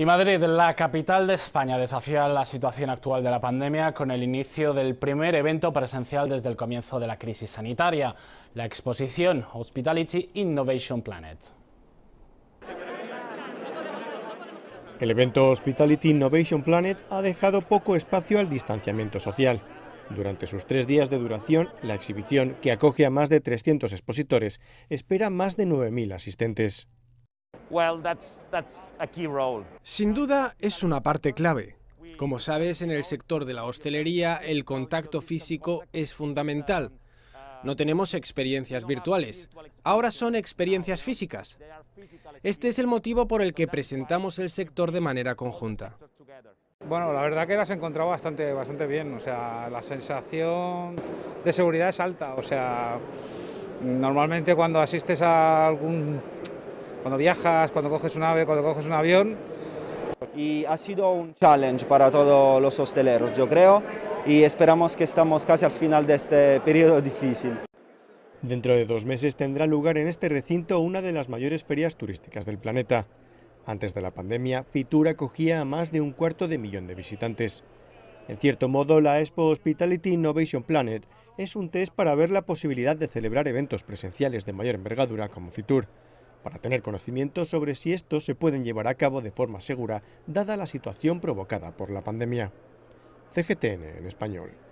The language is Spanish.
Y Madrid, la capital de España, desafía la situación actual de la pandemia con el inicio del primer evento presencial desde el comienzo de la crisis sanitaria, la exposición Hospitality Innovation Planet. El evento Hospitality Innovation Planet ha dejado poco espacio al distanciamiento social. Durante sus tres días de duración, la exhibición, que acoge a más de 300 expositores, espera más de 9.000 asistentes. Sin duda es una parte clave. Como sabes, en el sector de la hostelería el contacto físico es fundamental. No tenemos experiencias virtuales, ahora son experiencias físicas. Este es el motivo por el que presentamos el sector de manera conjunta. Bueno, la verdad que las he encontrado bastante, bastante bien, o sea, la sensación de seguridad es alta, o sea, normalmente cuando asistes a algún cuando viajas, cuando coges un ave, cuando coges un avión. Y ha sido un challenge para todos los hosteleros, yo creo, y esperamos que estamos casi al final de este periodo difícil. Dentro de dos meses tendrá lugar en este recinto una de las mayores ferias turísticas del planeta. Antes de la pandemia, Fitur acogía a más de un cuarto de millón de visitantes. En cierto modo, la Expo Hospitality Innovation Planet es un test para ver la posibilidad de celebrar eventos presenciales de mayor envergadura como Fitur para tener conocimiento sobre si estos se pueden llevar a cabo de forma segura, dada la situación provocada por la pandemia. CGTN en español.